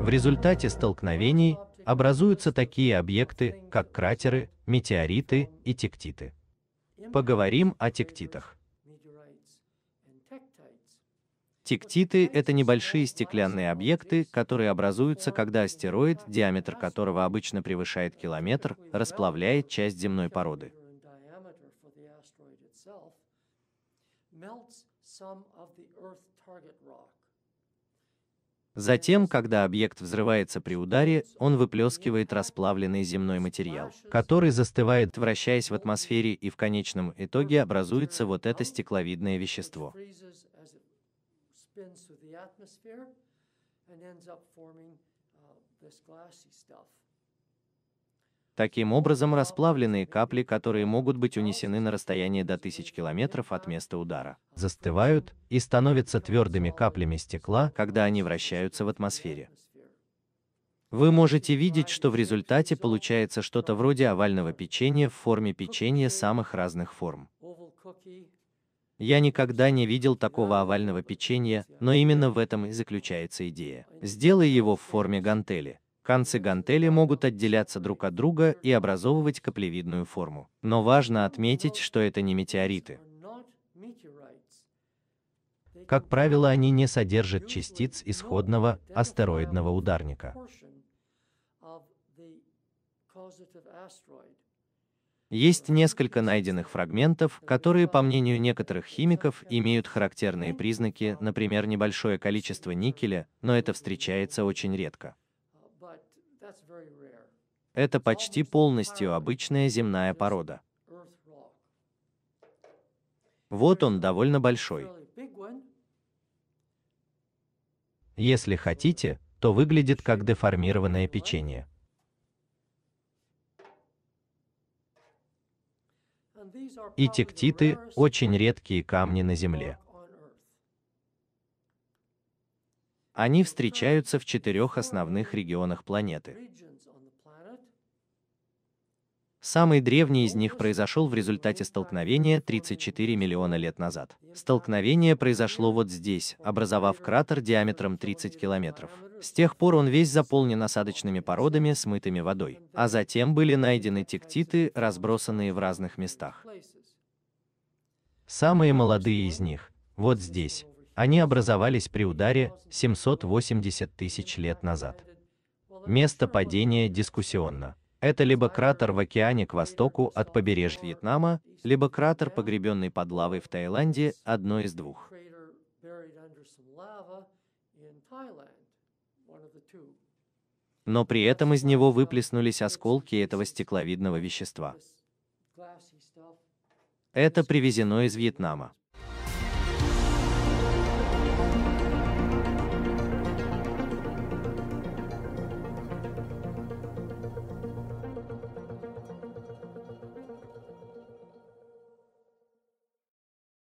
В результате столкновений образуются такие объекты, как кратеры, метеориты и тектиты. Поговорим о тектитах. Тектиты – это небольшие стеклянные объекты, которые образуются, когда астероид, диаметр которого обычно превышает километр, расплавляет часть земной породы. some of the Earth target rock. Затем, когда объект взрывается при ударе, он выплескивает расплавленный земной материал, который застывает, вращаясь в атмосфере и в конечном итоге образуется вот это стекловидное вещество. Uh, uh, and ends up forming uh, this glassy stuff. Таким образом, расплавленные капли, которые могут быть унесены на расстояние до тысяч километров от места удара, застывают и становятся твердыми каплями стекла, когда они вращаются в атмосфере. Вы можете видеть, что в результате получается что-то вроде овального печенья в форме печенья самых разных форм. Я никогда не видел такого овального печенья, но именно в этом и заключается идея. Сделай его в форме гантели, Концы гантели могут отделяться друг от друга и образовывать каплевидную форму. Но важно отметить, что это не метеориты. Как правило, они не содержат частиц исходного астероидного ударника. Есть несколько найденных фрагментов, которые, по мнению некоторых химиков, имеют характерные признаки, например, небольшое количество никеля, но это встречается очень редко. Это почти полностью обычная земная порода. Вот он довольно большой. Если хотите, то выглядит как деформированное печенье. И тектиты – очень редкие камни на Земле. Они встречаются в четырех основных регионах планеты. Самый древний из них произошел в результате столкновения 34 миллиона лет назад. Столкновение произошло вот здесь, образовав кратер диаметром 30 километров. С тех пор он весь заполнен осадочными породами, смытыми водой. А затем были найдены тектиты, разбросанные в разных местах. Самые молодые из них, вот здесь, они образовались при ударе 780 тысяч лет назад. Место падения дискуссионно. Это либо кратер в океане к востоку от побережья Вьетнама, либо кратер, погребенный под лавой в Таиланде, одно из двух. Но при этом из него выплеснулись осколки этого стекловидного вещества. Это привезено из Вьетнама.